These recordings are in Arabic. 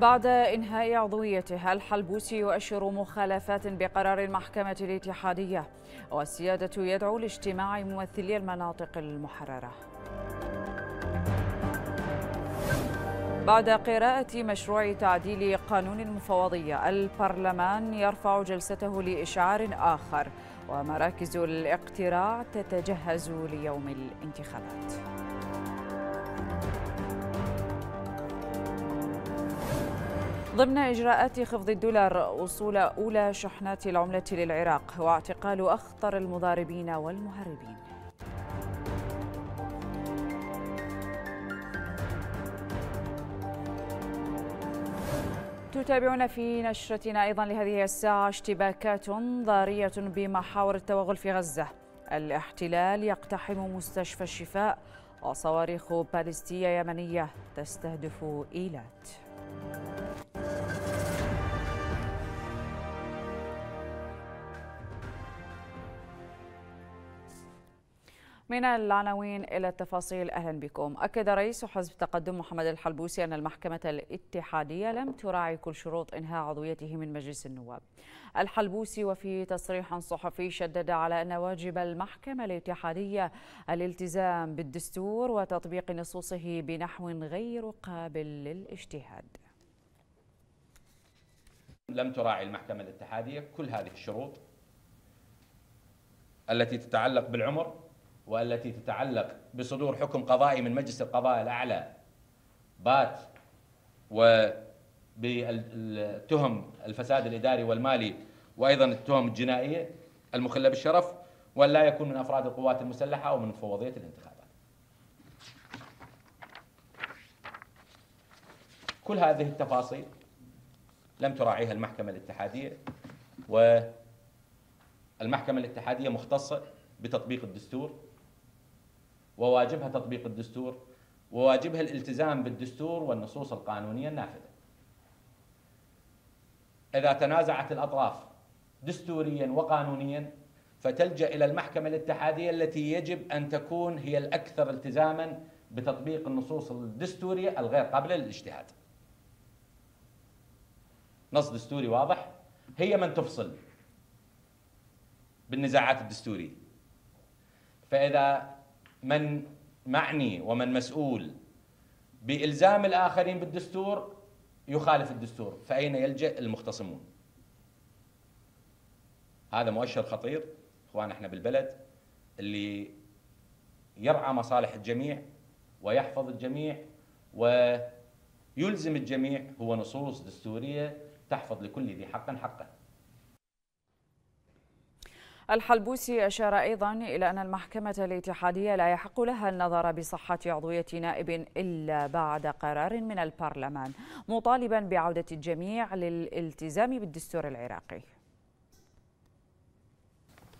بعد إنهاء عضويته الحلبوسي يؤشر مخالفات بقرار المحكمة الاتحادية والسيادة يدعو لاجتماع ممثلي المناطق المحررة بعد قراءة مشروع تعديل قانون المفوضية البرلمان يرفع جلسته لإشعار آخر ومراكز الاقتراع تتجهز ليوم الانتخابات ضمن إجراءات خفض الدولار وصول أولى شحنات العملة للعراق واعتقال أخطر المضاربين والمهربين تتابعون في نشرتنا أيضا لهذه الساعة اشتباكات ضارية بمحاور التوغل في غزة الاحتلال يقتحم مستشفى الشفاء وصواريخ باليستية يمنية تستهدف إيلات من العناوين إلى التفاصيل أهلا بكم أكد رئيس حزب تقدم محمد الحلبوسي أن المحكمة الاتحادية لم تراعي كل شروط إنهاء عضويته من مجلس النواب الحلبوسي وفي تصريح صحفي شدد على أن واجب المحكمة الاتحادية الالتزام بالدستور وتطبيق نصوصه بنحو غير قابل للاجتهاد لم تراعي المحكمة الاتحادية كل هذه الشروط التي تتعلق بالعمر والتي تتعلق بصدور حكم قضائي من مجلس القضاء الأعلى بات وبالتهم الفساد الإداري والمالي وأيضا التهم الجنائية المخلة بالشرف وأن لا يكون من أفراد القوات المسلحة أو من مفوضية الانتخابات كل هذه التفاصيل لم تراعيها المحكمة الاتحادية والمحكمة الاتحادية مختصة بتطبيق الدستور وواجبها تطبيق الدستور وواجبها الالتزام بالدستور والنصوص القانونية النافذة إذا تنازعت الأطراف دستوريا وقانونيا فتلجأ إلى المحكمة الاتحادية التي يجب أن تكون هي الأكثر التزاما بتطبيق النصوص الدستورية الغير قابلة للاجتهاد نص دستوري واضح هي من تفصل بالنزاعات الدستورية فإذا من معني ومن مسؤول بإلزام الآخرين بالدستور يخالف الدستور فأين يلجأ المختصمون هذا مؤشر خطير اخوان احنا بالبلد اللي يرعى مصالح الجميع ويحفظ الجميع ويلزم الجميع هو نصوص دستوريه تحفظ لكل ذي حق حقه الحلبوسي أشار أيضا إلى أن المحكمة الاتحادية لا يحق لها النظر بصحة عضوية نائب إلا بعد قرار من البرلمان مطالبا بعودة الجميع للالتزام بالدستور العراقي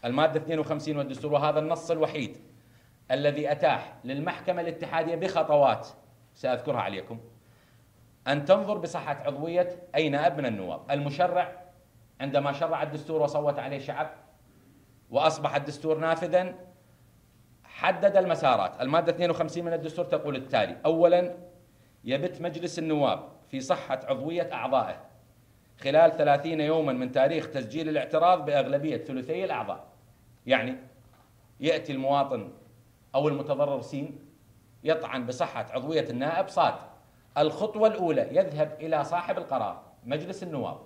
المادة 52 والدستور وهذا النص الوحيد الذي أتاح للمحكمة الاتحادية بخطوات سأذكرها عليكم أن تنظر بصحة عضوية أي نائب من النواب المشرع عندما شرع الدستور وصوت عليه شعب وأصبح الدستور نافذا حدد المسارات المادة 52 من الدستور تقول التالي أولا يبت مجلس النواب في صحة عضوية أعضائه خلال 30 يوما من تاريخ تسجيل الاعتراض بأغلبية ثلثي الأعضاء يعني يأتي المواطن أو المتضرر سين يطعن بصحة عضوية النائب صاد الخطوة الأولى يذهب إلى صاحب القرار مجلس النواب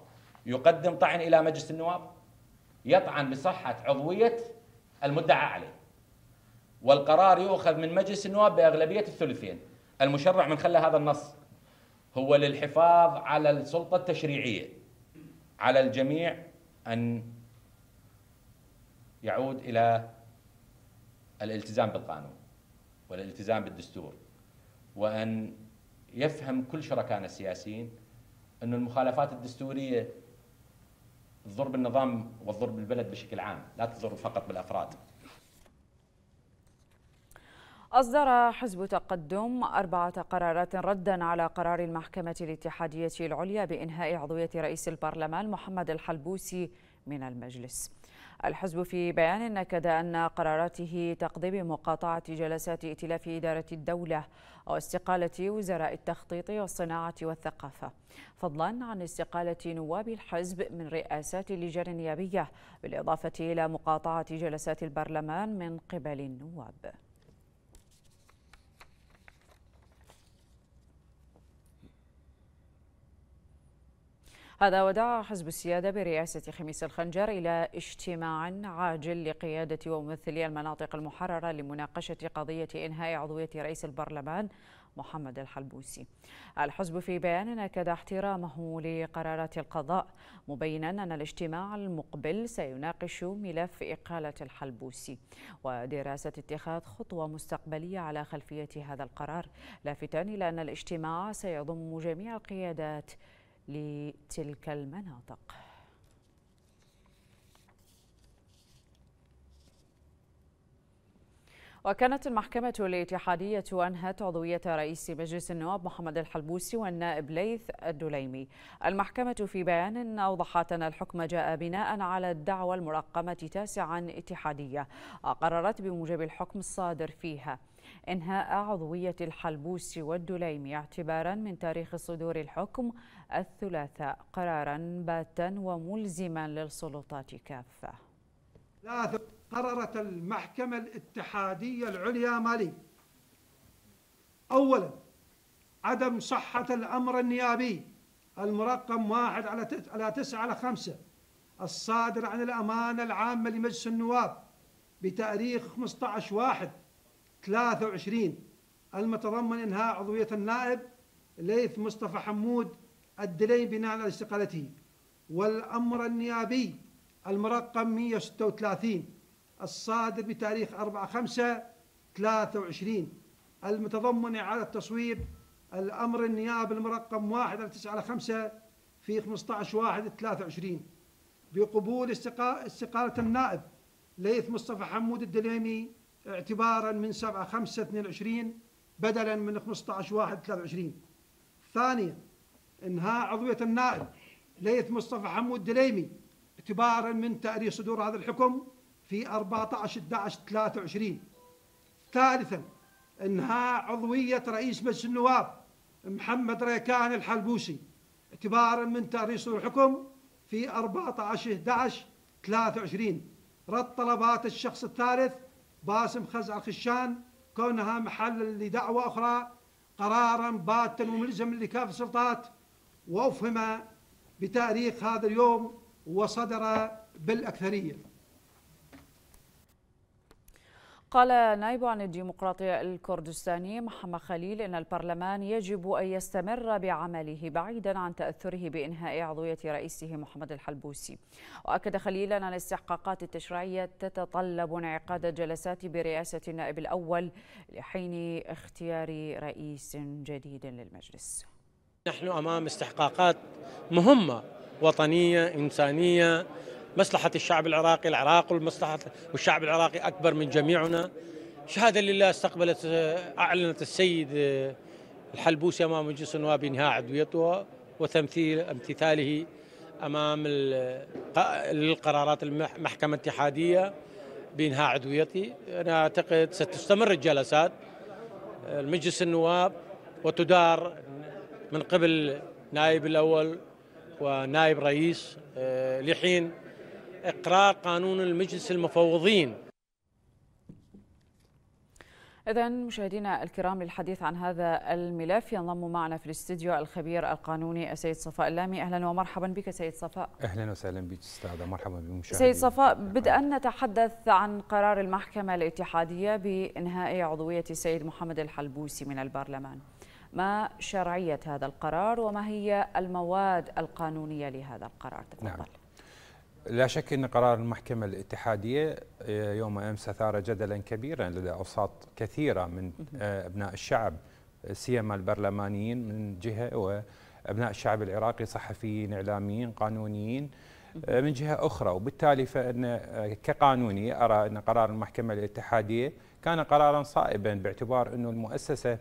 يقدم طعن إلى مجلس النواب يطعن بصحة عضوية المدعى عليه والقرار يؤخذ من مجلس النواب بأغلبية الثلثين المشرع من خلى هذا النص هو للحفاظ على السلطة التشريعية على الجميع أن يعود إلى الالتزام بالقانون والالتزام بالدستور وأن يفهم كل شركائنا السياسيين أن المخالفات الدستورية تضر بالنظام وتضر بالبلد بشكل عام لا تضر فقط بالأفراد أصدر حزب تقدم أربعة قرارات ردا على قرار المحكمة الاتحادية العليا بإنهاء عضوية رئيس البرلمان محمد الحلبوسي من المجلس الحزب في بيان أكد أن قراراته تقضي بمقاطعة جلسات ائتلاف إدارة الدولة واستقالة وزراء التخطيط والصناعة والثقافة فضلا عن استقالة نواب الحزب من رئاسات اللجان النيابية بالإضافة إلى مقاطعة جلسات البرلمان من قبل النواب هذا ودعا حزب السيادة برئاسة خميس الخنجر إلى اجتماع عاجل لقيادة وممثلي المناطق المحررة لمناقشة قضية إنهاء عضوية رئيس البرلمان محمد الحلبوسي الحزب في بيان أكد احترامه لقرارات القضاء مبينا أن الاجتماع المقبل سيناقش ملف إقالة الحلبوسي ودراسة اتخاذ خطوة مستقبلية على خلفية هذا القرار لافتا إلى أن الاجتماع سيضم جميع القيادات لتلك المناطق وكانت المحكمة الاتحادية أنهت عضوية رئيس مجلس النواب محمد الحلبوسي والنائب ليث الدليمي المحكمة في بيان أوضحت أن الحكم جاء بناء على الدعوة المرقمة تاسعا اتحادية وقررت بموجب الحكم الصادر فيها إنهاء عضوية الحلبوس والدليمي اعتبارا من تاريخ صدور الحكم الثلاثاء قرارا باتا وملزما للسلطات كافة قررت المحكمة الاتحادية العليا مالي أولا عدم صحة الأمر النيابي المرقم واحد على على تسعة على خمسة الصادر عن الأمانة العامة لمجلس النواب بتاريخ 15 واحد 23 المتضمن إنهاء عضوية النائب ليث مصطفى حمود الدلي بناء على استقالته والأمر النيابي المرقم 136 الصادر بتاريخ 4 5 23 المتضمن إعادة التصويب الأمر النيابي المرقم 1 9 5 في 15 1 23 بقبول استقالة النائب ليث مصطفى حمود الدليمي اعتبارا من 7 5 22 بدلا من 15 1 23 ثانيا انهاء عضويه النائب ليث مصطفى حمود دليمي اعتبارا من تاريخ صدور هذا الحكم في 14 11 23 ثالثا انهاء عضويه رئيس مجلس النواب محمد ريكان الحلبوسي اعتبارا من تاريخ صدور الحكم في 14 11 23 رد طلبات الشخص الثالث باسم خزع خشان كونها محل لدعوة أخرى قرارا باتا وملزما لكافة السلطات وأفهم بتاريخ هذا اليوم وصدر بالأكثرية قال نائب عن الديمقراطية الكردستاني محمد خليل إن البرلمان يجب أن يستمر بعمله بعيدا عن تأثره بإنهاء عضوية رئيسه محمد الحلبوسي وأكد خليل أن الاستحقاقات التشريعية تتطلب انعقاد جلسات برئاسة النائب الأول لحين اختيار رئيس جديد للمجلس نحن أمام استحقاقات مهمة وطنية إنسانية مصلحة الشعب العراقي العراق والمصلحة والشعب العراقي أكبر من جميعنا شهادة لله استقبلت آه، أعلنت السيد آه، الحلبوسي أمام مجلس النواب إنهاء عدويته وتمثيل امتثاله أمام آه، القرارات المحكمة الاتحادية بإنهاء عدويته أنا أعتقد ستستمر الجلسات المجلس النواب وتدار من قبل نائب الأول ونائب رئيس لحين إقرار قانون المجلس المفوضين إذا مشاهدينا الكرام للحديث عن هذا الملف ينضم معنا في الاستديو الخبير القانوني السيد صفاء اللامي أهلا ومرحبا بك سيد صفاء أهلا وسهلا بك أستاذة مرحبا بمشاهدينا سيد صفاء بدءا نتحدث عن قرار المحكمة الاتحادية بإنهاء عضوية السيد محمد الحلبوسي من البرلمان ما شرعية هذا القرار وما هي المواد القانونية لهذا القرار تفضل نعم. لا شك ان قرار المحكمه الاتحاديه آه، يوم امس اثار جدلا كبيرا لدى اوساط كثيره من آه، ابناء الشعب سيما البرلمانيين من جهه وابناء الشعب العراقي صحفيين اعلاميين قانونيين آه، من جهه اخرى وبالتالي فان كقانوني ارى ان قرار المحكمه الاتحاديه كان قرارا صائبا باعتبار انه المؤسسه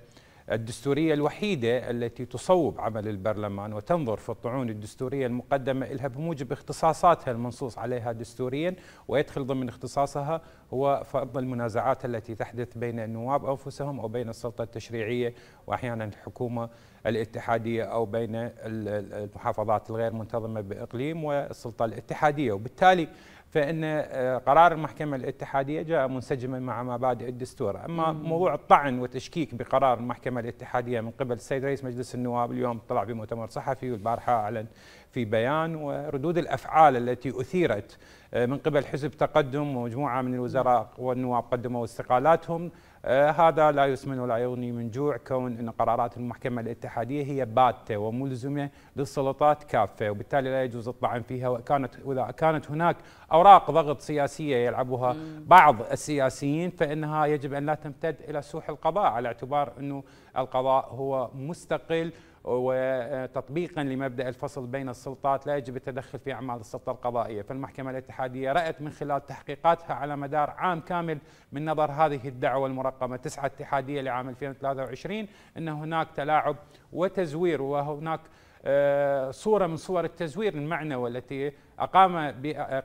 الدستورية الوحيدة التي تصوب عمل البرلمان وتنظر في الطعون الدستورية المقدمة لها بموجب اختصاصاتها المنصوص عليها دستوريا ويدخل ضمن اختصاصها هو فض المنازعات التي تحدث بين النواب أنفسهم أو بين السلطة التشريعية وأحيانا الحكومة الاتحادية أو بين المحافظات الغير منتظمة بإقليم والسلطة الاتحادية وبالتالي فان آه، قرار المحكمه الاتحاديه جاء منسجما مع مبادئ الدستور، اما موضوع الطعن والتشكيك بقرار المحكمه الاتحاديه من قبل السيد رئيس مجلس النواب اليوم طلع بمؤتمر صحفي والبارحه اعلن في بيان وردود الافعال التي اثيرت آه، من قبل حزب تقدم ومجموعه من الوزراء والنواب قدموا استقالاتهم آه، هذا لا يسمن ولا يغني من جوع كون أن قرارات المحكمة الاتحادية هي باتة وملزمة للسلطات كافة وبالتالي لا يجوز الطعن فيها وكانت إذا كانت هناك أوراق ضغط سياسية يلعبها بعض السياسيين فإنها يجب أن لا تمتد إلى سوح القضاء على اعتبار أنه القضاء هو مستقل وتطبيقا لمبدا الفصل بين السلطات لا يجب التدخل في اعمال السلطه القضائيه، فالمحكمه الاتحاديه رات من خلال تحقيقاتها على مدار عام كامل من نظر هذه الدعوه المرقمه 9 اتحاديه لعام 2023 ان هناك تلاعب وتزوير وهناك آه، صوره من صور التزوير المعنوي التي اقام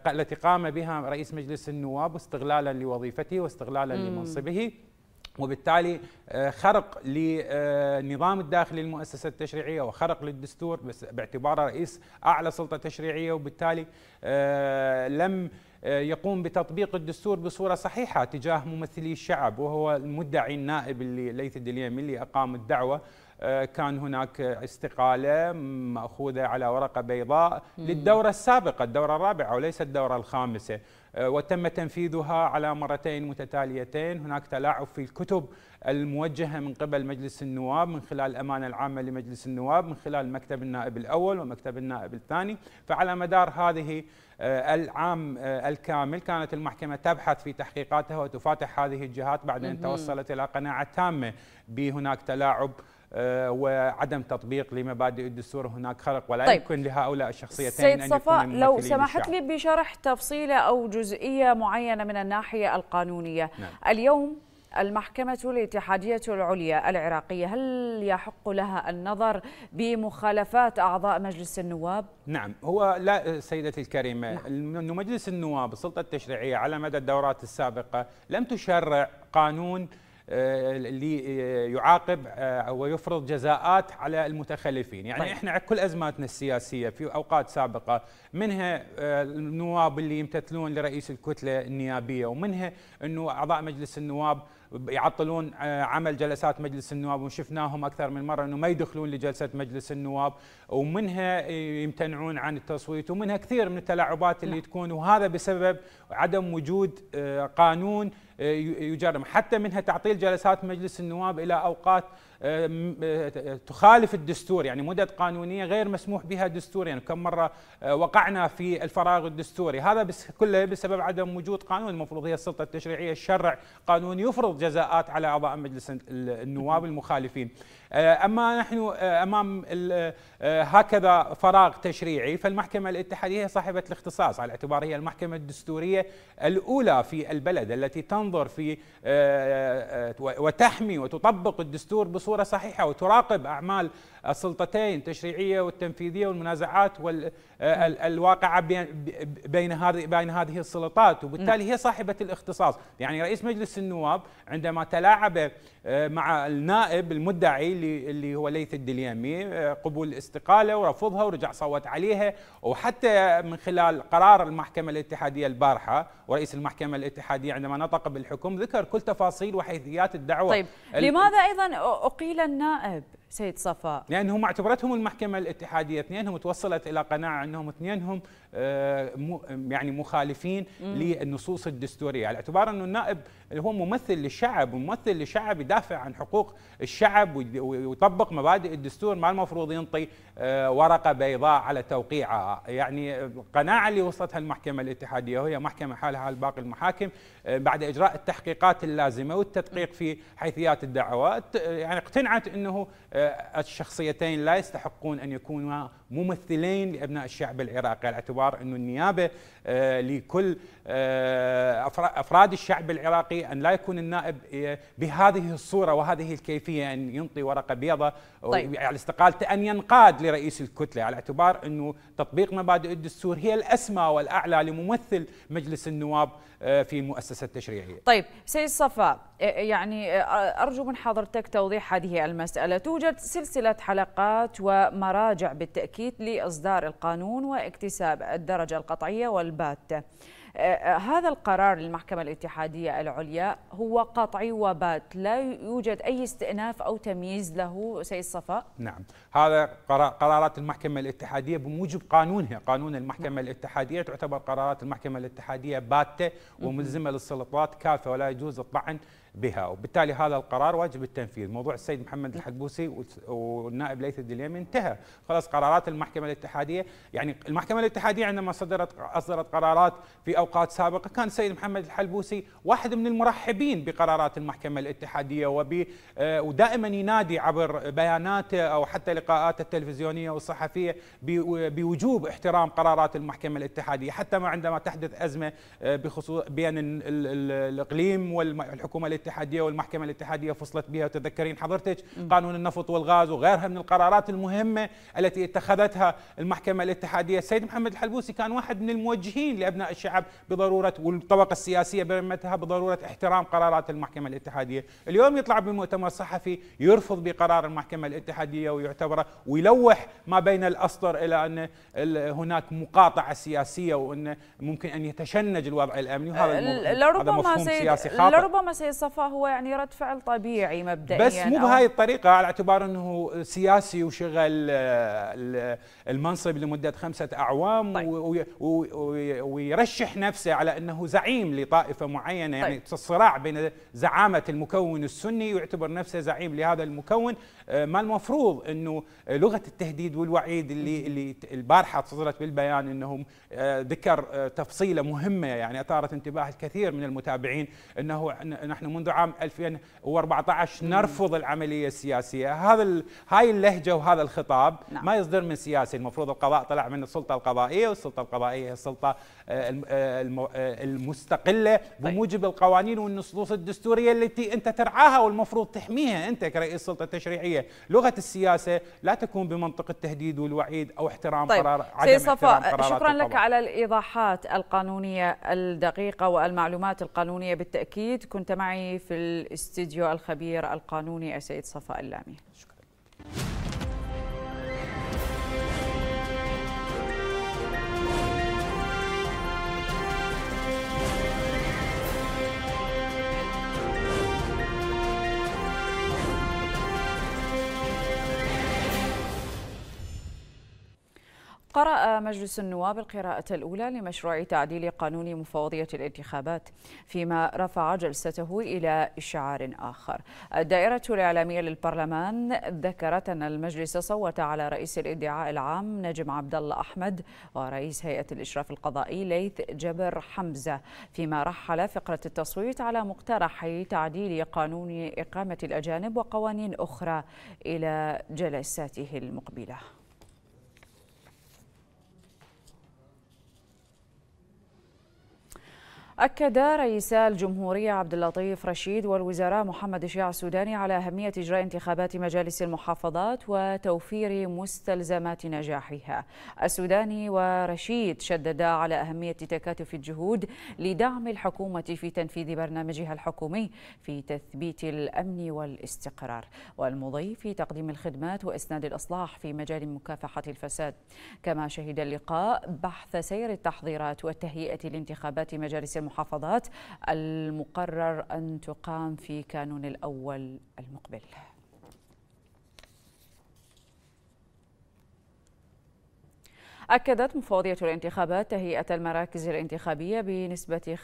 التي قام بها رئيس مجلس النواب استغلالا لوظيفته واستغلالا لمنصبه وبالتالي آه، خرق للنظام الداخلي للمؤسسة التشريعية وخرق للدستور باعتباره رئيس أعلى سلطة تشريعية وبالتالي آه، لم آه، يقوم بتطبيق الدستور بصورة صحيحة تجاه ممثلي الشعب وهو المدعي النائب اللي ليث الدليمي اللي أقام الدعوة آه، كان هناك استقالة مأخوذة على ورقة بيضاء للدورة السابقة الدورة الرابعة وليس الدورة الخامسة آه، وتم تنفيذها على مرتين متتاليتين هناك تلاعب في الكتب الموجهة من قبل مجلس النواب من خلال الأمانة العامة لمجلس النواب من خلال مكتب النائب الأول ومكتب النائب الثاني فعلى مدار هذه آه، العام الكامل كانت المحكمة تبحث في تحقيقاتها وتفاتح هذه الجهات بعد أن توصلت إلى قناعة تامة بهناك تلاعب آه، وعدم تطبيق لمبادئ الدستور هناك خرق ولا طيب. يمكن لهؤلاء الشخصيتين سيد صفاء لو سمحت لي بشرح تفصيلة أو جزئية معينة من الناحية القانونية نعم. اليوم المحكمة الاتحادية العليا العراقية هل يحق لها النظر بمخالفات أعضاء مجلس النواب؟ نعم هو لا سيدتي الكريمة نعم. مجلس النواب السلطة التشريعية على مدى الدورات السابقة لم تشرع قانون اللي آه، يعاقب آه، ويفرض جزاءات على المتخلفين يعني طيب. احنا كل ازماتنا السياسيه في اوقات سابقه منها آه، النواب اللي يمتثلون لرئيس الكتله النيابيه ومنها انه اعضاء مجلس النواب يعطلون عمل جلسات مجلس النواب وشفناهم اكثر من مره انه ما يدخلون لجلسه مجلس النواب ومنها يمتنعون عن التصويت ومنها كثير من التلاعبات اللي نعم. تكون وهذا بسبب عدم وجود آه، قانون آه، يجرم حتى منها تعطيل جلسات مجلس النواب الى اوقات آه، تخالف الدستور يعني مدد قانونيه غير مسموح بها دستوريا يعني كم مره وقعنا في الفراغ الدستوري هذا بس كله بسبب عدم وجود قانون المفروض هي السلطه التشريعيه تشرع قانون يفرض جزاءات على اعضاء مجلس النواب المخالفين اما نحن امام هكذا فراغ تشريعي فالمحكمة الاتحادية هي صاحبة الاختصاص على اعتبار هي المحكمة الدستورية الأولى في البلد التي تنظر في آه، آه، وتحمي وتطبق الدستور بصورة صحيحة وتراقب أعمال السلطتين التشريعيه والتنفيذيه والمنازعات والواقعه آه، بين هذه بين هذه السلطات وبالتالي نعم. هي صاحبه الاختصاص يعني رئيس مجلس النواب عندما تلاعب آه، مع النائب المدعي اللي اللي هو ليث الدليمي آه، قبول استقاله ورفضها ورجع صوت عليها وحتى من خلال قرار المحكمه الاتحاديه البارحه ورئيس المحكمه الاتحاديه عندما نطق بالحكم ذكر كل تفاصيل وحيثيات الدعوه طيب لماذا ايضا اقيل النائب سيد صفاء لأنهم اعتبرتهم المحكمة الاتحادية اثنينهم توصلت إلى قناعة أنهم اثنينهم آه، يعني مخالفين للنصوص الدستوريه على اعتبار انه النائب هو ممثل للشعب وممثل للشعب يدافع عن حقوق الشعب ويطبق مبادئ الدستور ما المفروض ينطي آه، ورقه بيضاء على توقيعها يعني القناعه اللي وصلتها المحكمه الاتحاديه وهي محكمه حالها حال باقي المحاكم آه، بعد اجراء التحقيقات اللازمه والتدقيق في حيثيات الدعوات يعني اقتنعت انه الشخصيتين لا يستحقون ان يكونا ممثلين لابناء الشعب العراقي على اعتبار انه النيابه آه، لكل آه، افراد الشعب العراقي ان لا يكون النائب آه، بهذه الصوره وهذه الكيفيه ان ينطي ورقه بيضاء طيب. على يعني استقالته أن ينقاد لرئيس الكتلة على اعتبار أنه تطبيق مبادئ الدستور هي الأسمى والأعلى لممثل مجلس النواب آه، في مؤسسة التشريعيه. طيب سيد صفاء آه، يعني آه، أرجو من حضرتك توضيح هذه المسألة توجد سلسلة حلقات ومراجع بالتأكيد لإصدار القانون واكتساب الدرجة القطعية والباتة آه، آه، هذا القرار للمحكمة الاتحادية العليا هو قطعي وبات لا يوجد أي استئناف أو تمييز له سيد صفاء نعم هذا قرارات المحكمة الاتحادية بموجب قانونها قانون المحكمة نعم. الاتحادية تعتبر قرارات المحكمة الاتحادية باتة وملزمة للسلطات كافة ولا يجوز الطعن بها وبالتالي هذا القرار واجب التنفيذ موضوع السيد محمد الحقبوسي والنائب ليث الدليمي انتهى خلاص قرارات المحكمة الاتحادية يعني المحكمة الاتحادية عندما صدرت أصدرت قرارات في أوقات سابقة كان السيد محمد الحلبوسي واحد من المرحبين بقرارات المحكمة الاتحادية آه، ودائما ينادي عبر بياناته أو حتى لقاءاته التلفزيونية والصحفية بوجوب احترام قرارات المحكمة الاتحادية حتى ما عندما تحدث أزمة آه، بخصوص بين الإقليم والحكومة الاتحاديه والمحكمه الاتحاديه فصلت بها تذكرين حضرتك قانون النفط والغاز وغيرها من القرارات المهمه التي اتخذتها المحكمه الاتحاديه السيد محمد الحلبوسي كان واحد من الموجهين لابناء الشعب بضروره والطبقه السياسيه برمتها بضروره احترام قرارات المحكمه الاتحاديه اليوم يطلع بمؤتمر صحفي يرفض بقرار المحكمه الاتحاديه ويعتبره ويلوح ما بين الاسطر الى ان هناك مقاطعه سياسيه وان ممكن ان يتشنج الوضع الامني وهذا أه، لربما سيد لربما سيد مصطفى هو يعني رد فعل طبيعي مبدئيا بس مو بهاي الطريقه على اعتبار انه سياسي وشغل آه، المنصب لمده خمسه اعوام طيب. ويرشح نفسه على انه زعيم لطائفه معينه يعني طيب. الصراع بين زعامه المكون السني ويعتبر نفسه زعيم لهذا المكون آه، ما المفروض انه لغه التهديد والوعيد اللي اللي البارحه صدرت بالبيان انهم آه، ذكر تفصيله مهمه يعني اثارت انتباه الكثير من المتابعين انه نحن منذ عام 2014 نرفض العملية السياسية هذا هاي اللهجة وهذا الخطاب نعم. ما يصدر من سياسي المفروض القضاء طلع من السلطة القضائية والسلطة القضائية هي السلطة آه، آه، آه، المستقلة طيب. بموجب القوانين والنصوص الدستورية التي أنت ترعاها والمفروض تحميها أنت كرئيس سلطة تشريعية لغة السياسة لا تكون بمنطق التهديد والوعيد أو احترام طيب. قرار عدم صفاء احترام شكرا لك على الإيضاحات القانونية الدقيقة والمعلومات القانونية بالتأكيد كنت معي في الاستديو الخبير القانوني السيد صفاء اللامي قرأ مجلس النواب القراءة الأولى لمشروع تعديل قانون مفوضية الانتخابات فيما رفع جلسته إلى إشعار آخر الدائرة الإعلامية للبرلمان ذكرت أن المجلس صوت على رئيس الادعاء العام نجم عبد الله أحمد ورئيس هيئة الإشراف القضائي ليث جبر حمزة فيما رحل فقرة التصويت على مقترح تعديل قانون إقامة الأجانب وقوانين أخرى إلى جلساته المقبله أكد رئيس الجمهورية عبد اللطيف رشيد والوزراء محمد الشيع السوداني على أهمية إجراء انتخابات مجالس المحافظات وتوفير مستلزمات نجاحها. السوداني ورشيد شددا على أهمية تكاتف الجهود لدعم الحكومة في تنفيذ برنامجها الحكومي في تثبيت الأمن والاستقرار والمضي في تقديم الخدمات وإسناد الإصلاح في مجال مكافحة الفساد. كما شهد اللقاء بحث سير التحضيرات والتهيئة لانتخابات مجالس المحافظات المحافظات المقرر أن تقام في كانون الأول المقبل أكدت مفوضية الانتخابات تهيئة المراكز الانتخابية بنسبة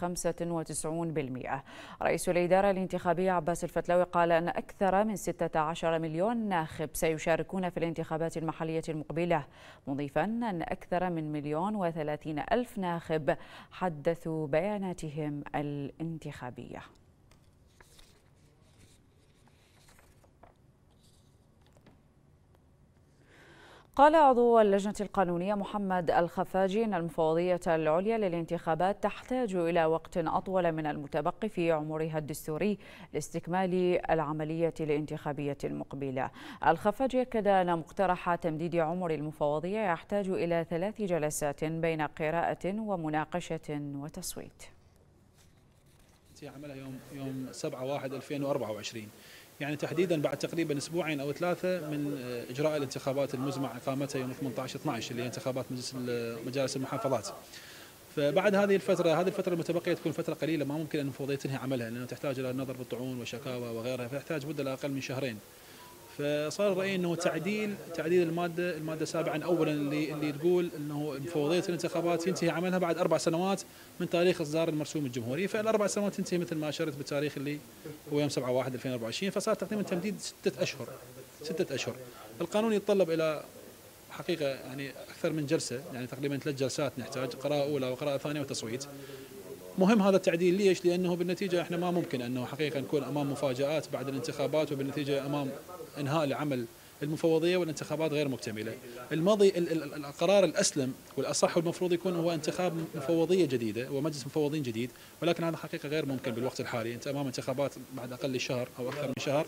95% رئيس الإدارة الانتخابية عباس الفتلاوي قال أن أكثر من 16 مليون ناخب سيشاركون في الانتخابات المحلية المقبلة مضيفا أن أكثر من مليون وثلاثين ألف ناخب حدثوا بياناتهم الانتخابية قال عضو اللجنة القانونية محمد الخفاجي أن المفوضية العليا للانتخابات تحتاج إلى وقت أطول من المتبقي في عمرها الدستوري لاستكمال العملية الانتخابية المقبلة الخفاجي أكد أن مقترح تمديد عمر المفوضية يحتاج إلى ثلاث جلسات بين قراءة ومناقشة وتصويت عملها يوم يوم 7 1 2024 يعني تحديدا بعد تقريبا اسبوعين او ثلاثه من آه، اجراء الانتخابات المزمع اقامتها يوم 18 12 اللي هي انتخابات مجلس مجالس المحافظات. فبعد هذه الفتره هذه الفتره المتبقيه تكون فتره قليله ما ممكن ان المفوضيه تنهي عملها لانه تحتاج الى النظر بالطعون والشكاوى وغيرها فتحتاج مده لا اقل من شهرين. فصار الراي انه تعديل تعديل الماده الماده سابعا اولا اللي اللي تقول انه مفوضيه الانتخابات ينتهي عملها بعد اربع سنوات من تاريخ اصدار المرسوم الجمهوري فالاربع سنوات تنتهي مثل ما اشرت بالتاريخ اللي هو يوم 7 1 2024 فصار تقريبا تمديد سته اشهر سته اشهر القانون يتطلب الى حقيقه يعني اكثر من جلسه يعني تقريبا ثلاث جلسات نحتاج قراءه اولى وقراءه ثانيه وتصويت مهم هذا التعديل ليش؟ لانه بالنتيجه احنا ما ممكن انه حقيقه نكون امام مفاجات بعد الانتخابات وبالنتيجه امام انهاء العمل المفوضيه والانتخابات غير مكتمله. الماضي القرار الاسلم والاصح والمفروض يكون هو انتخاب مفوضيه جديده ومجلس مفوضين جديد ولكن هذا حقيقه غير ممكن بالوقت الحالي انت امام انتخابات بعد اقل شهر او اكثر من شهر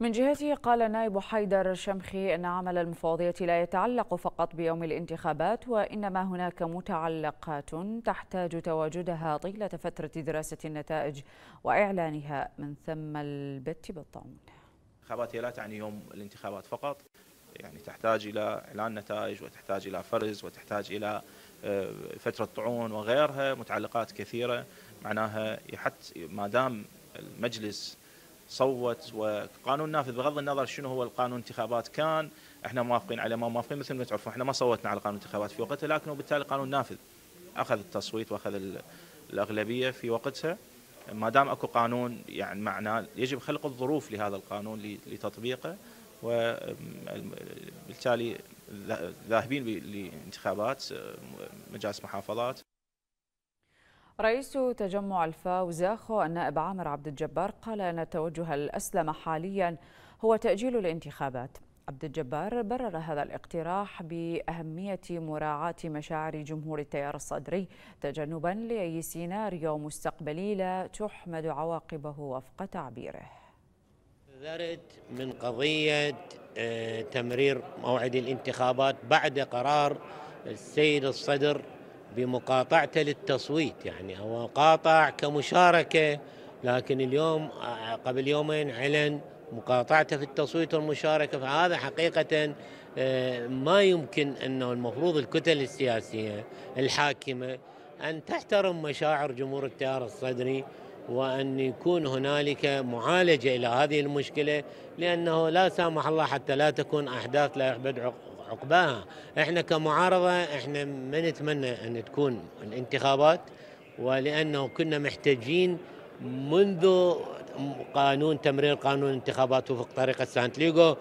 من جهته قال نائب حيدر الشمخي أن عمل المفوضية لا يتعلق فقط بيوم الانتخابات وإنما هناك متعلقات تحتاج تواجدها طيلة فترة دراسة النتائج وإعلانها من ثم البت بالطعون الانتخابات هي لا تعني يوم الانتخابات فقط يعني تحتاج إلى إعلان نتائج وتحتاج إلى فرز وتحتاج إلى آه، فترة طعون وغيرها متعلقات كثيرة معناها حتى ما دام المجلس صوت وقانون نافذ بغض النظر شنو هو القانون انتخابات كان احنا موافقين عليه ما موافقين مثل ما تعرفون احنا ما صوتنا على قانون انتخابات في وقتها لكن وبالتالي قانون نافذ اخذ التصويت واخذ الاغلبيه في وقتها ما دام اكو قانون يعني معناه يجب خلق الظروف لهذا القانون لتطبيقه وبالتالي ذاهبين لانتخابات مجالس محافظات رئيس تجمع الفا خو النائب عامر عبد الجبار قال أن التوجه الأسلم حاليا هو تأجيل الانتخابات عبد الجبار برر هذا الاقتراح بأهمية مراعاة مشاعر جمهور التيار الصدري تجنبا لأي سيناريو مستقبلي لا تحمد عواقبه وفق تعبيره ذرت من قضية آه، تمرير موعد الانتخابات بعد قرار السيد الصدر بمقاطعته للتصويت يعني هو قاطع كمشاركة لكن اليوم قبل يومين علن مقاطعته في التصويت والمشاركة فهذا حقيقة آه، ما يمكن أنه المفروض الكتل السياسية الحاكمة أن تحترم مشاعر جمهور التيار الصدري وأن يكون هنالك معالجة إلى هذه المشكلة لأنه لا سامح الله حتى لا تكون أحداث لا يحبد عقباها احنا كمعارضه احنا ما نتمنى ان تكون الانتخابات ولانه كنا محتاجين منذ قانون تمرير قانون الانتخابات وفق طريقه ليغو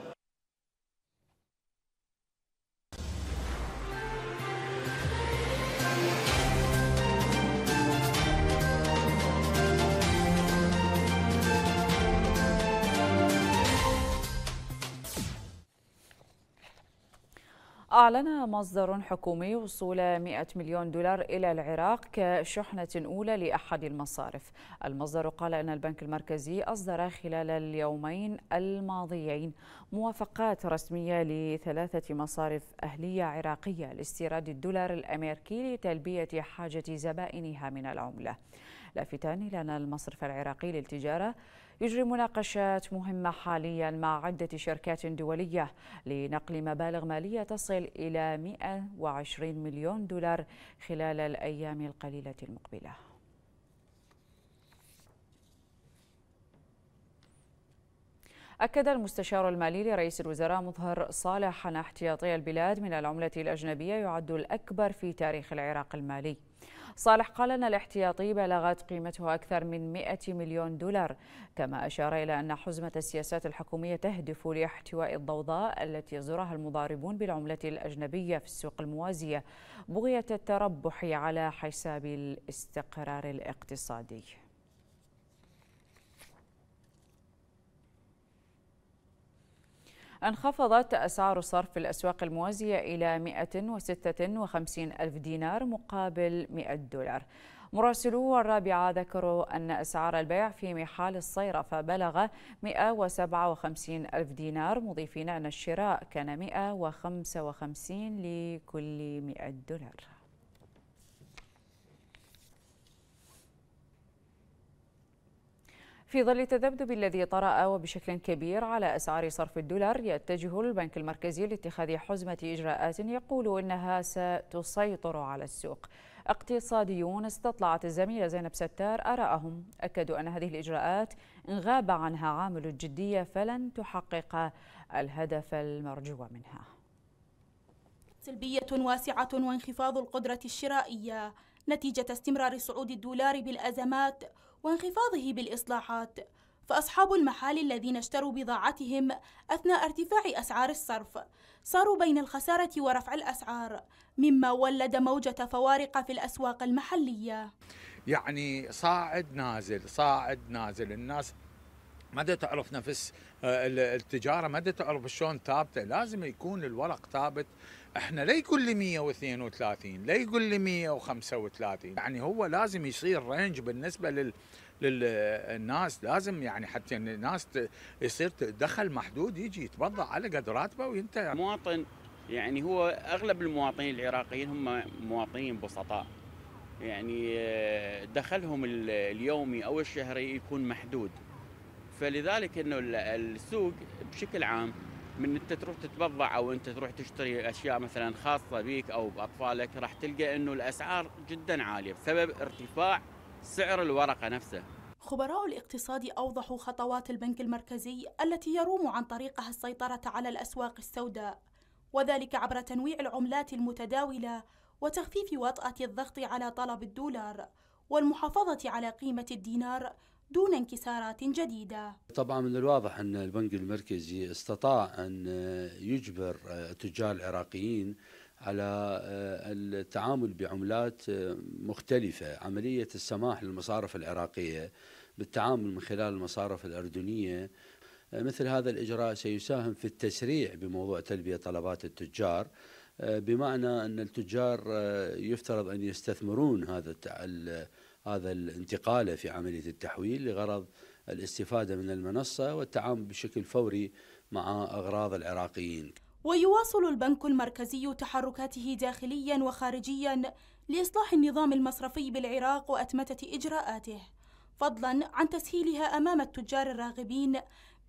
أعلن مصدر حكومي وصول 100 مليون دولار إلى العراق كشحنة أولى لأحد المصارف المصدر قال أن البنك المركزي أصدر خلال اليومين الماضيين موافقات رسمية لثلاثة مصارف أهلية عراقية لاستيراد الدولار الأمريكي لتلبية حاجة زبائنها من العملة لافتان إلى أن المصرف العراقي للتجارة يجري مناقشات مهمة حاليا مع عدة شركات دولية لنقل مبالغ مالية تصل إلى 120 مليون دولار خلال الأيام القليلة المقبلة أكد المستشار المالي لرئيس الوزراء مظهر صالح أن احتياطي البلاد من العملة الأجنبية يعد الأكبر في تاريخ العراق المالي صالح قال أن الاحتياطي بلغت قيمته أكثر من 100 مليون دولار كما أشار إلى أن حزمة السياسات الحكومية تهدف لاحتواء الضوضاء التي يزورها المضاربون بالعملة الأجنبية في السوق الموازية بغية التربح على حساب الاستقرار الاقتصادي انخفضت أسعار الصرف في الأسواق الموازية إلى 156 ألف دينار مقابل 100 دولار مراسلو الرابعة ذكروا أن أسعار البيع في محال الصيرفة بلغ 157 ألف دينار مضيفين أن الشراء كان 155 لكل 100 دولار في ظل التذبذب الذي طرأ وبشكل كبير على أسعار صرف الدولار يتجه البنك المركزي لاتخاذ حزمة إجراءات يقول إنها ستسيطر على السوق اقتصاديون استطلعت الزميلة زينب ستار آراءهم أكدوا أن هذه الإجراءات إن غاب عنها عامل الجدية فلن تحقق الهدف المرجو منها سلبية واسعة وانخفاض القدرة الشرائية نتيجة استمرار صعود الدولار بالأزمات وانخفاضه بالإصلاحات فأصحاب المحال الذين اشتروا بضاعتهم أثناء ارتفاع أسعار الصرف صاروا بين الخسارة ورفع الأسعار مما ولد موجة فوارق في الأسواق المحلية يعني صاعد نازل صاعد نازل الناس ما تعرف نفس آه، التجاره ما تعرف شلون ثابته لازم يكون الورق ثابت احنا لا يقول لي 132 لا يقول لي 135 يعني هو لازم يصير رينج بالنسبه لل للناس لازم يعني حتى الناس يصير دخل محدود يجي يتبضع على قد راتبه وينتهي يعني. مواطن يعني هو اغلب المواطنين العراقيين هم مواطنين بسطاء يعني آه، دخلهم اليومي او الشهري يكون محدود فلذلك انه السوق بشكل عام من انت تروح تتبضع او انت تروح تشتري اشياء مثلا خاصه بيك او باطفالك راح تلقى انه الاسعار جدا عاليه بسبب ارتفاع سعر الورقه نفسه. خبراء الاقتصاد اوضحوا خطوات البنك المركزي التي يروم عن طريقها السيطره على الاسواق السوداء وذلك عبر تنويع العملات المتداوله وتخفيف وطاه الضغط على طلب الدولار والمحافظه على قيمه الدينار دون انكسارات جديدة طبعا من الواضح أن البنك المركزي استطاع أن يجبر التجار العراقيين على آه، التعامل بعملات آه، مختلفة عملية السماح للمصارف العراقية بالتعامل من خلال المصارف الأردنية آه، مثل هذا الإجراء سيساهم في التسريع بموضوع تلبية طلبات التجار بمعنى أن التجار يفترض أن يستثمرون هذا هذا الانتقال في عملية التحويل لغرض الاستفادة من المنصة والتعامل بشكل فوري مع أغراض العراقيين ويواصل البنك المركزي تحركاته داخليا وخارجيا لإصلاح النظام المصرفي بالعراق وأتمتة إجراءاته فضلا عن تسهيلها أمام التجار الراغبين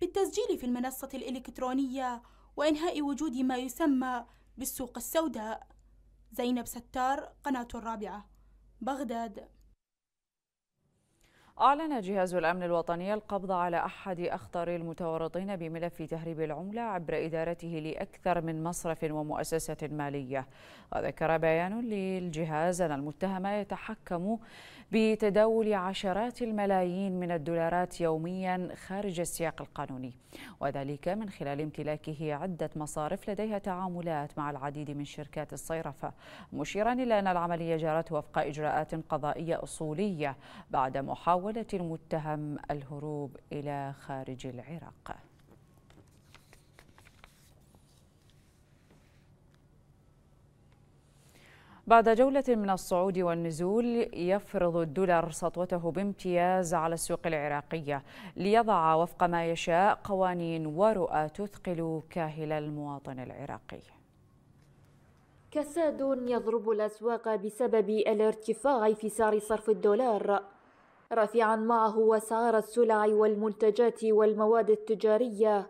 بالتسجيل في المنصة الإلكترونية وإنهاء وجود ما يسمى بالسوق السوداء زينب ستار قناة الرابعة بغداد أعلن جهاز الأمن الوطني القبض على أحد أخطر المتورطين بملف تهريب العملة عبر إدارته لأكثر من مصرف ومؤسسة مالية وذكر بيان للجهاز أن المتهم يتحكم بتداول عشرات الملايين من الدولارات يوميا خارج السياق القانوني وذلك من خلال امتلاكه عدة مصارف لديها تعاملات مع العديد من شركات الصيرفة مشيرا إلى أن العملية جرت وفق إجراءات قضائية أصولية بعد محاولة المتهم الهروب إلى خارج العراق بعد جولة من الصعود والنزول يفرض الدولار سطوته بامتياز على السوق العراقية ليضع وفق ما يشاء قوانين ورؤى تثقل كاهل المواطن العراقي كساد يضرب الأسواق بسبب الارتفاع في سعر صرف الدولار رافعا معه أسعار السلع والمنتجات والمواد التجارية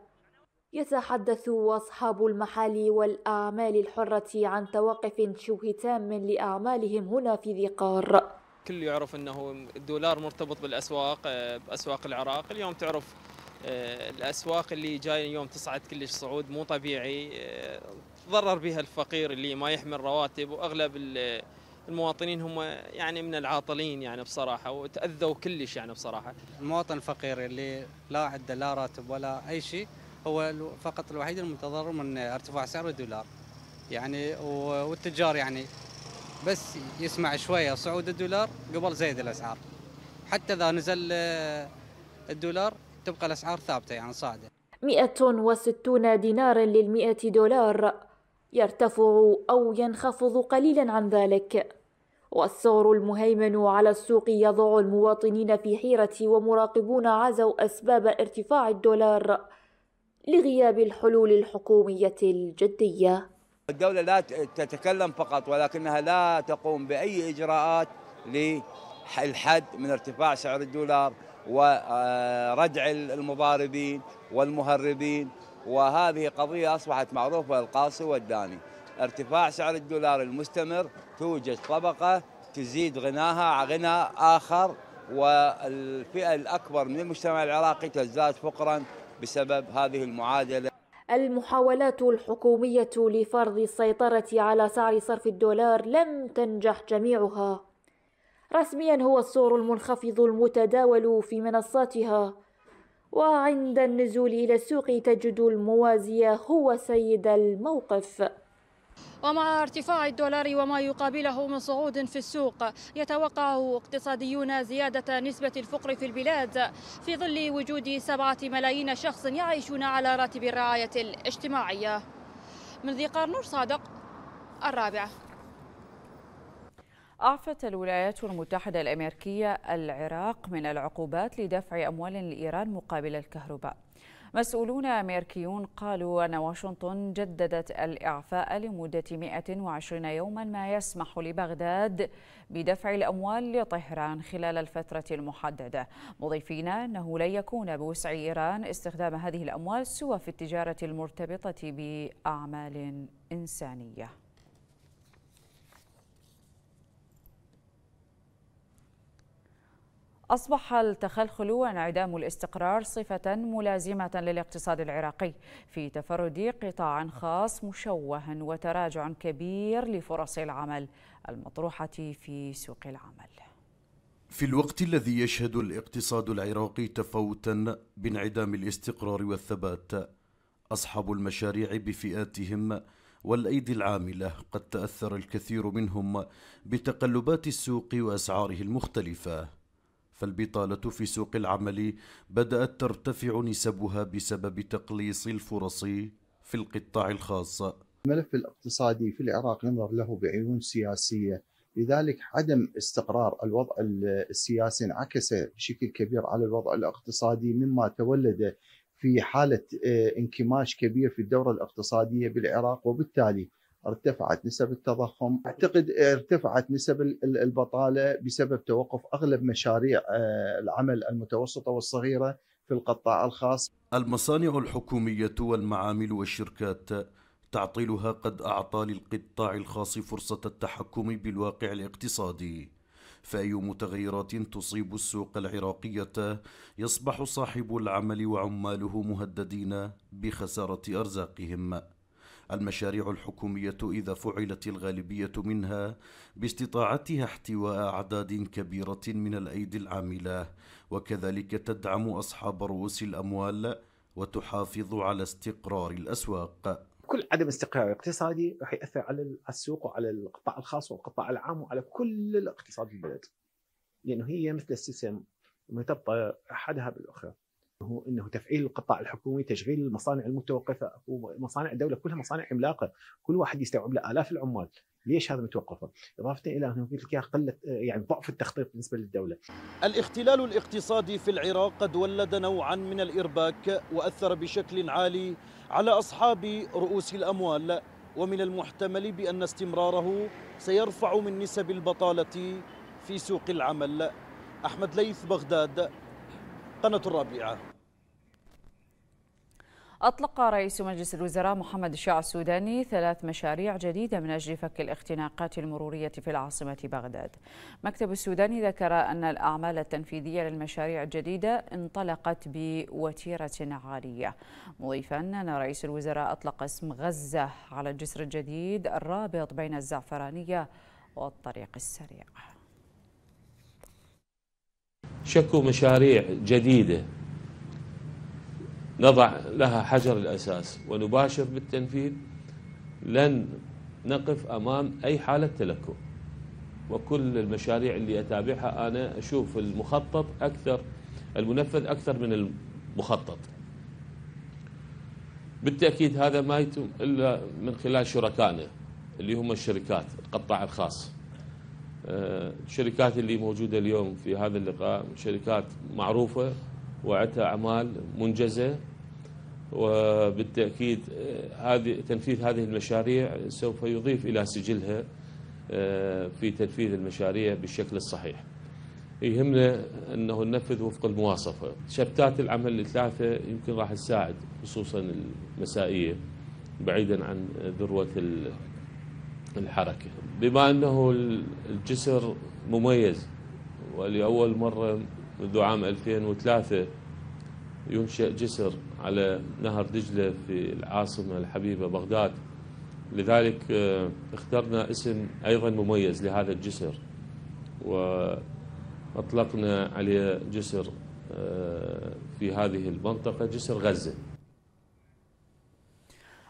يتحدث أصحاب المحال والأعمال الحرة عن توقف شبه تام لأعمالهم هنا في ذي قار كل يعرف أنه الدولار مرتبط بالأسواق آه، بأسواق العراق اليوم تعرف آه، الأسواق اللي جاية اليوم تصعد كلش صعود مو طبيعي آه، ضرر بها الفقير اللي ما يحمل رواتب وأغلب المواطنين هم يعني من العاطلين يعني بصراحه وتاذوا كلش يعني بصراحه. المواطن الفقير اللي لا عنده لا راتب ولا اي شيء هو فقط الوحيد المتضرر من ارتفاع سعر الدولار يعني والتجار يعني بس يسمع شويه صعود الدولار قبل زيد الاسعار حتى اذا نزل آه، الدولار تبقى الاسعار ثابته يعني صاعده 160 لل100 دولار يرتفع أو ينخفض قليلا عن ذلك والثور المهيمن على السوق يضع المواطنين في حيرة ومراقبون عزوا أسباب ارتفاع الدولار لغياب الحلول الحكومية الجدية الدولة لا تتكلم فقط ولكنها لا تقوم بأي إجراءات للحد من ارتفاع سعر الدولار وردع آه، المضاربين والمهربين وهذه قضية أصبحت معروفة القاسي والداني ارتفاع سعر الدولار المستمر توجد طبقة تزيد غناها على غنى آخر والفئة الأكبر من المجتمع العراقي تزداد فقراً بسبب هذه المعادلة المحاولات الحكومية لفرض السيطرة على سعر صرف الدولار لم تنجح جميعها رسميا هو السعر المنخفض المتداول في منصاتها وعند النزول إلى السوق تجد الموازي هو سيد الموقف ومع ارتفاع الدولار وما يقابله من صعود في السوق يتوقع اقتصاديون زيادة نسبة الفقر في البلاد في ظل وجود سبعة ملايين شخص يعيشون على راتب الرعاية الاجتماعية من ذيقار نور صادق الرابعة أعفت الولايات المتحدة الأمريكية العراق من العقوبات لدفع أموال لإيران مقابل الكهرباء مسؤولون أمريكيون قالوا أن واشنطن جددت الإعفاء لمدة 120 يوما ما يسمح لبغداد بدفع الأموال لطهران خلال الفترة المحددة مضيفين أنه لن يكون بوسع إيران استخدام هذه الأموال سوى في التجارة المرتبطة بأعمال إنسانية أصبح التخلخل وانعدام الاستقرار صفة ملازمة للاقتصاد العراقي في تفرد قطاع خاص مشوه وتراجع كبير لفرص العمل المطروحة في سوق العمل في الوقت الذي يشهد الاقتصاد العراقي تفاوتا بانعدام الاستقرار والثبات أصحاب المشاريع بفئاتهم والأيدي العاملة قد تأثر الكثير منهم بتقلبات السوق وأسعاره المختلفة فالبطالة في سوق العمل بدأت ترتفع نسبها بسبب تقليص الفرص في القطاع الخاص الملف الاقتصادي في العراق ينظر له بعيون سياسية لذلك عدم استقرار الوضع السياسي انعكس بشكل كبير على الوضع الاقتصادي مما تولد في حالة آه، انكماش كبير في الدورة الاقتصادية بالعراق وبالتالي ارتفعت نسب التضخم اعتقد ارتفعت نسب البطاله بسبب توقف اغلب مشاريع آه، العمل المتوسطه والصغيره في القطاع الخاص المصانع الحكوميه والمعامل والشركات تعطيلها قد اعطى للقطاع الخاص فرصه التحكم بالواقع الاقتصادي فاي متغيرات تصيب السوق العراقيه يصبح صاحب العمل وعماله مهددين بخساره ارزاقهم المشاريع الحكومية إذا فعلت الغالبية منها باستطاعتها احتواء أعداد كبيرة من الأيدي العاملة وكذلك تدعم أصحاب رؤوس الأموال وتحافظ على استقرار الأسواق كل عدم استقرار اقتصادي راح ياثر على السوق وعلى القطاع الخاص والقطاع العام وعلى كل الاقتصاد البلد لانه هي مثل السيستم مرتبطه احدها بالاخرى هو انه تفعيل القطاع الحكومي تشغيل المصانع المتوقفه ومصانع الدوله كلها مصانع عملاقه كل واحد يستوعب له الاف العمال ليش هذا متوقفه؟ اضافه الى انه قلت لك قله يعني ضعف التخطيط بالنسبه للدوله. الاختلال الاقتصادي في العراق قد ولد نوعا من الارباك واثر بشكل عالي على اصحاب رؤوس الاموال ومن المحتمل بان استمراره سيرفع من نسب البطاله في سوق العمل. احمد ليث بغداد قناه الرابعه. أطلق رئيس مجلس الوزراء محمد الشاع السوداني ثلاث مشاريع جديدة من أجل فك الاختناقات المرورية في العاصمة بغداد مكتب السوداني ذكر أن الأعمال التنفيذية للمشاريع الجديدة انطلقت بوتيرة عالية مضيفا أن رئيس الوزراء أطلق اسم غزة على الجسر الجديد الرابط بين الزعفرانية والطريق السريع شكو مشاريع جديدة نضع لها حجر الأساس ونباشر بالتنفيذ لن نقف أمام أي حالة تلكم وكل المشاريع اللي أتابعها أنا أشوف المخطط أكثر المنفذ أكثر من المخطط بالتأكيد هذا ما يتم إلا من خلال شركائنا اللي هم الشركات القطاع الخاص الشركات آه، اللي موجودة اليوم في هذا اللقاء شركات معروفة وعندها أعمال منجزة وبالتأكيد آه، هذه تنفيذ هذه المشاريع سوف يضيف إلى سجلها آه، في تنفيذ المشاريع بالشكل الصحيح يهمنا أنه ننفذ وفق المواصفة شفتات العمل الثلاثة يمكن راح تساعد خصوصا المسائية بعيدا عن ذروة الحركة بما أنه الجسر مميز ولأول مرة منذ عام 2003 ينشأ جسر على نهر دجلة في العاصمة الحبيبة بغداد لذلك آه، اخترنا اسم أيضا مميز لهذا الجسر وأطلقنا عليه جسر آه، في هذه المنطقة جسر غزة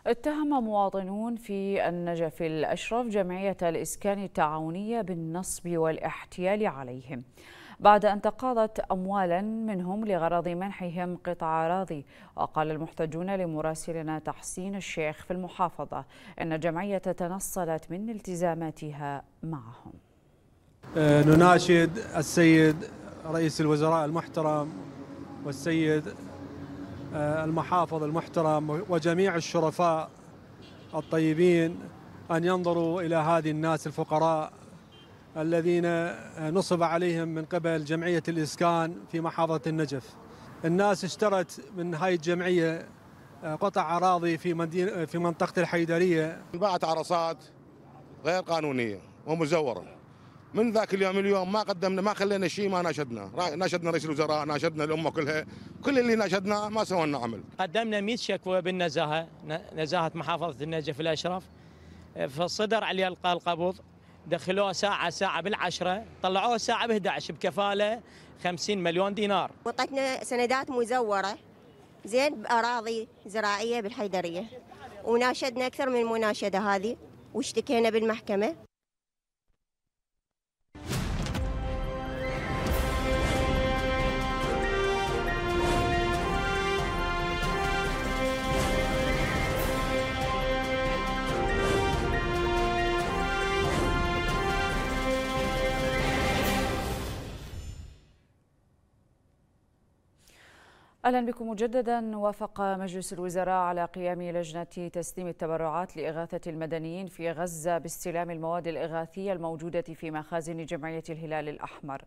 اتهم مواطنون في النجف الأشرف جمعية الإسكان التعاونية بالنصب والاحتيال عليهم بعد أن تقاضت أموالا منهم لغرض منحهم قطع أراضي وقال المحتجون لمراسلنا تحسين الشيخ في المحافظة أن الجمعية تنصلت من التزاماتها معهم آه، نناشد السيد رئيس الوزراء المحترم والسيد آه، المحافظ المحترم وجميع الشرفاء الطيبين أن ينظروا إلى هذه الناس الفقراء الذين نصب عليهم من قبل جمعية الإسكان في محافظة النجف الناس اشترت من هاي الجمعية آه، قطع أراضي في, مدينة آه، في منطقة الحيدرية باعت عرصات غير قانونية ومزورة من ذاك اليوم اليوم ما قدمنا ما خلينا شيء ما ناشدنا ناشدنا رئيس الوزراء ناشدنا الامه كلها كل اللي ناشدنا ما سوينا عمل قدمنا 100 شكوى بالنزاهه نزاهه محافظه النجف الاشرف آه، فصدر عليها القبض دخلوه ساعة ساعة بالعشرة طلعوه ساعة ب11 بكفالة 50 مليون دينار وطتنا سندات مزورة زين بأراضي زراعية بالحيدرية وناشدنا أكثر من مناشدة هذه واشتكينا بالمحكمة اهلا بكم مجددا وافق مجلس الوزراء على قيام لجنه تسليم التبرعات لاغاثه المدنيين في غزه باستلام المواد الاغاثيه الموجوده في مخازن جمعيه الهلال الاحمر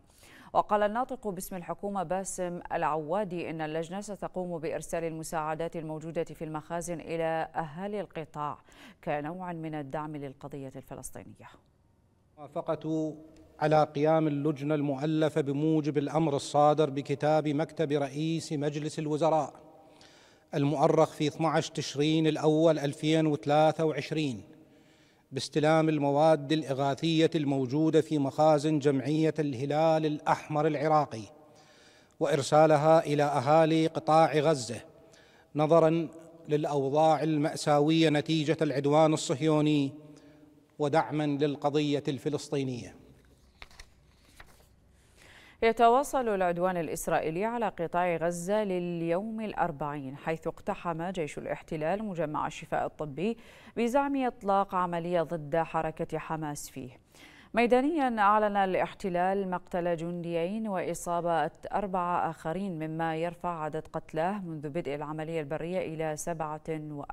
وقال الناطق باسم الحكومه باسم العوادي ان اللجنه ستقوم بارسال المساعدات الموجوده في المخازن الى اهالي القطاع كنوع من الدعم للقضيه الفلسطينيه وافقت على قيام اللجنه المؤلفه بموجب الامر الصادر بكتاب مكتب رئيس مجلس الوزراء المؤرخ في 12 تشرين الاول 2023 باستلام المواد الاغاثيه الموجوده في مخازن جمعيه الهلال الاحمر العراقي وارسالها الى اهالي قطاع غزه نظرا للاوضاع الماساويه نتيجه العدوان الصهيوني ودعما للقضيه الفلسطينيه يتواصل العدوان الإسرائيلي على قطاع غزة لليوم الأربعين حيث اقتحم جيش الاحتلال مجمع الشفاء الطبي بزعم إطلاق عملية ضد حركة حماس فيه ميدانيا أعلن الاحتلال مقتل جنديين وإصابة أربعة آخرين مما يرفع عدد قتلاه منذ بدء العملية البرية إلى 47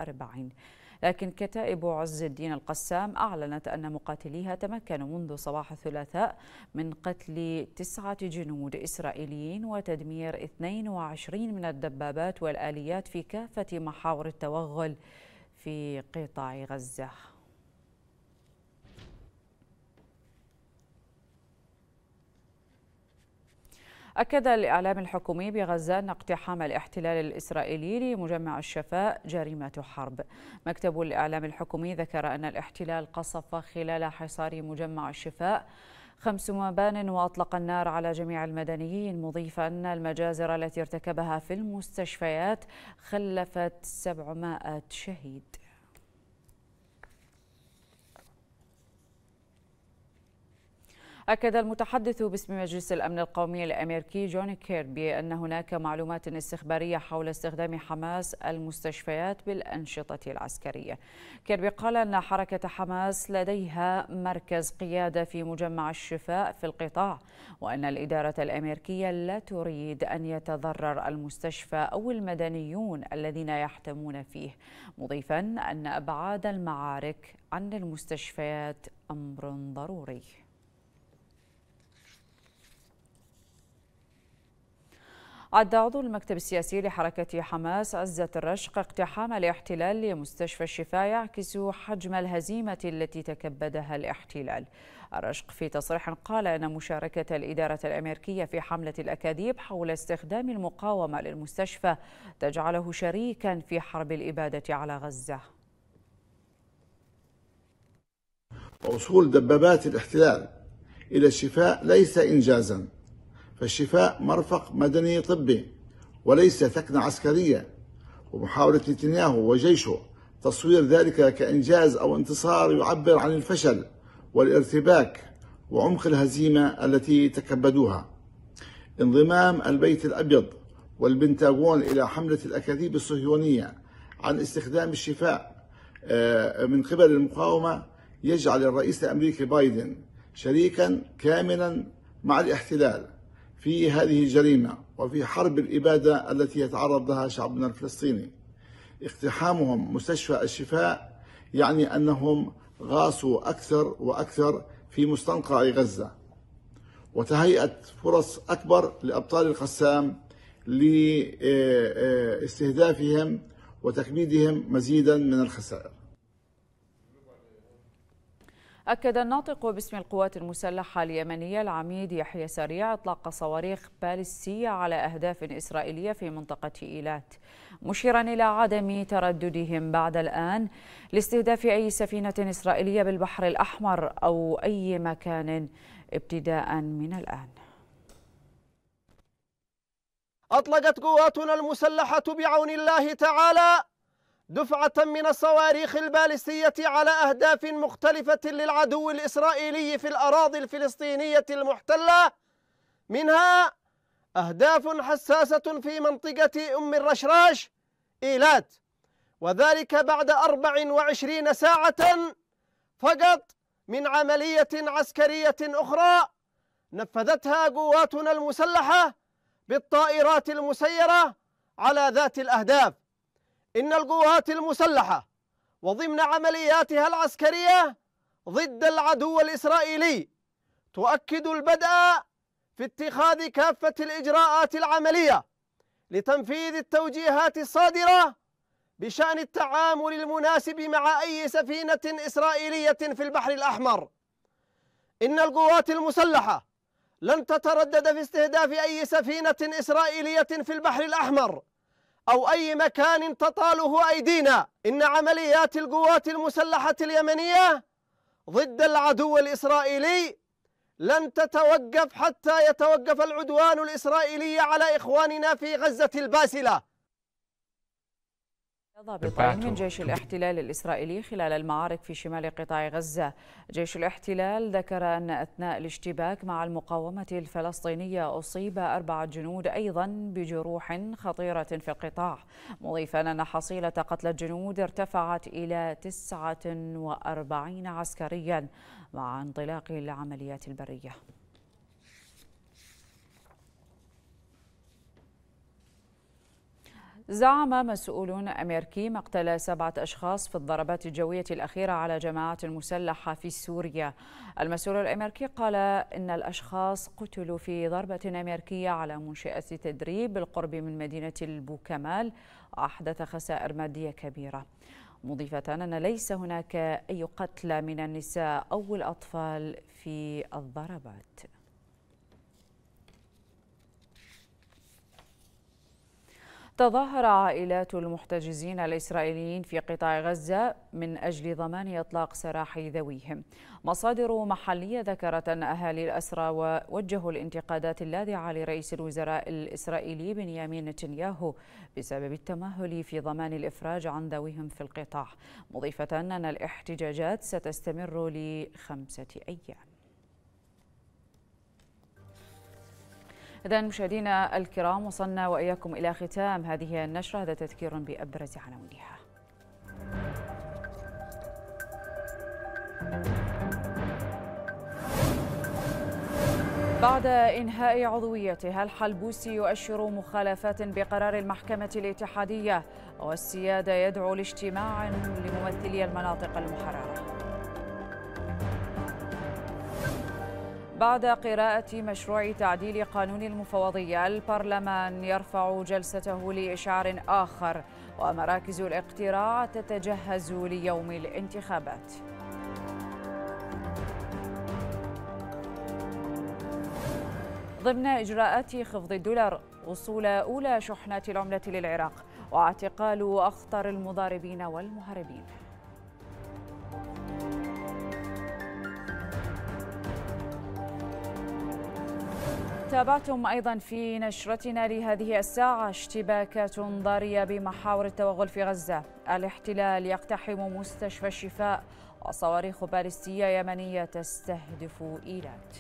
لكن كتائب عز الدين القسام أعلنت أن مقاتليها تمكنوا منذ صباح الثلاثاء من قتل تسعة جنود إسرائيليين وتدمير 22 من الدبابات والآليات في كافة محاور التوغل في قطاع غزة أكد الإعلام الحكومي بغزة أن اقتحام الاحتلال الإسرائيلي لمجمع الشفاء جريمة حرب مكتب الإعلام الحكومي ذكر أن الاحتلال قصف خلال حصار مجمع الشفاء خمس مبان وأطلق النار على جميع المدنيين مضيفا أن المجازر التي ارتكبها في المستشفيات خلفت 700 شهيد أكد المتحدث باسم مجلس الأمن القومي الأمريكي جون كيربي أن هناك معلومات استخبارية حول استخدام حماس المستشفيات بالأنشطة العسكرية كيربي قال أن حركة حماس لديها مركز قيادة في مجمع الشفاء في القطاع وأن الإدارة الأمريكية لا تريد أن يتضرر المستشفى أو المدنيون الذين يحتمون فيه مضيفا أن أبعاد المعارك عن المستشفيات أمر ضروري عد عضو المكتب السياسي لحركة حماس عزة الرشق اقتحام الاحتلال لمستشفى الشفاء يعكس حجم الهزيمة التي تكبدها الاحتلال الرشق في تصريح قال أن مشاركة الإدارة الأمريكية في حملة الأكاذيب حول استخدام المقاومة للمستشفى تجعله شريكا في حرب الإبادة على غزة وصول دبابات الاحتلال إلى الشفاء ليس إنجازا فالشفاء مرفق مدني طبي وليس ثكنة عسكرية ومحاولة نتنياهو وجيشه تصوير ذلك كإنجاز أو انتصار يعبر عن الفشل والارتباك وعمق الهزيمة التي تكبدوها انضمام البيت الأبيض والبنتاغون إلى حملة الأكاذيب الصهيونية عن استخدام الشفاء آه، من قبل المقاومة يجعل الرئيس الأمريكي بايدن شريكا كاملا مع الاحتلال في هذه الجريمة وفي حرب الإبادة التي يتعرض لها شعبنا الفلسطيني اقتحامهم مستشفى الشفاء يعني أنهم غاصوا أكثر وأكثر في مستنقع غزة وتهيئة فرص أكبر لأبطال القسام لاستهدافهم وتكبيدهم مزيدا من الخسائر أكد الناطق باسم القوات المسلحة اليمنية العميد يحيى سريع إطلاق صواريخ باليستية على أهداف إسرائيلية في منطقة إيلات مشيرا إلى عدم ترددهم بعد الآن لاستهداف أي سفينة إسرائيلية بالبحر الأحمر أو أي مكان ابتداء من الآن أطلقت قواتنا المسلحة بعون الله تعالى دفعة من الصواريخ البالستية على أهداف مختلفة للعدو الإسرائيلي في الأراضي الفلسطينية المحتلة منها أهداف حساسة في منطقة أم الرشراش إيلات وذلك بعد 24 ساعة فقط من عملية عسكرية أخرى نفذتها قواتنا المسلحة بالطائرات المسيرة على ذات الأهداف إن القوات المسلحة وضمن عملياتها العسكرية ضد العدو الإسرائيلي تؤكد البدء في اتخاذ كافة الإجراءات العملية لتنفيذ التوجيهات الصادرة بشأن التعامل المناسب مع أي سفينة إسرائيلية في البحر الأحمر إن القوات المسلحة لن تتردد في استهداف أي سفينة إسرائيلية في البحر الأحمر أو أي مكان تطاله أيدينا إن عمليات القوات المسلحة اليمنية ضد العدو الإسرائيلي لن تتوقف حتى يتوقف العدوان الإسرائيلي على إخواننا في غزة الباسلة ضابطين من جيش الاحتلال الإسرائيلي خلال المعارك في شمال قطاع غزة جيش الاحتلال ذكر أن أثناء الاشتباك مع المقاومة الفلسطينية أصيب أربعة جنود أيضا بجروح خطيرة في القطاع مضيفا أن حصيلة قتل الجنود ارتفعت إلى 49 عسكريا مع انطلاق العمليات البرية زعم مسؤول أمريكي مقتل سبعة أشخاص في الضربات الجوية الأخيرة على جماعات مسلحة في سوريا المسؤول الأمريكي قال إن الأشخاص قتلوا في ضربة أمريكية على منشأة تدريب بالقرب من مدينة البوكمال أحدث خسائر مادية كبيرة مضيفة أن ليس هناك أي قتلى من النساء أو الأطفال في الضربات تظاهر عائلات المحتجزين الإسرائيليين في قطاع غزة من أجل ضمان إطلاق سراح ذويهم مصادر محلية ذكرت أن أهالي الأسرى وجهوا الانتقادات اللاذعة لرئيس الوزراء الإسرائيلي بنيامين نتنياهو بسبب التمهل في ضمان الإفراج عن ذويهم في القطاع مضيفة أن الاحتجاجات ستستمر لخمسة أيام إذا مشاهدينا الكرام وصلنا وإياكم إلى ختام هذه النشرة هذا تذكير بأبرز عناوينها. بعد إنهاء عضويتها الحلبوسي يؤشر مخالفات بقرار المحكمة الاتحادية والسيادة يدعو لاجتماع لممثلي المناطق المحررة بعد قراءة مشروع تعديل قانون المفوضية البرلمان يرفع جلسته لإشعار آخر ومراكز الاقتراع تتجهز ليوم الانتخابات ضمن إجراءات خفض الدولار وصول أولى شحنات العملة للعراق واعتقال أخطر المضاربين والمهربين تابعتم أيضا في نشرتنا لهذه الساعة اشتباكات ضارية بمحاور التوغل في غزة الاحتلال يقتحم مستشفى الشفاء وصواريخ باليستية يمنية تستهدف إيلات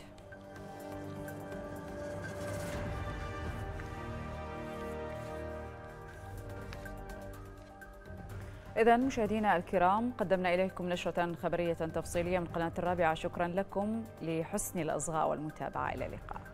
إذا مشاهدينا الكرام قدمنا إليكم نشرة خبرية تفصيلية من قناة الرابعة شكرا لكم لحسن الإصغاء والمتابعة إلى اللقاء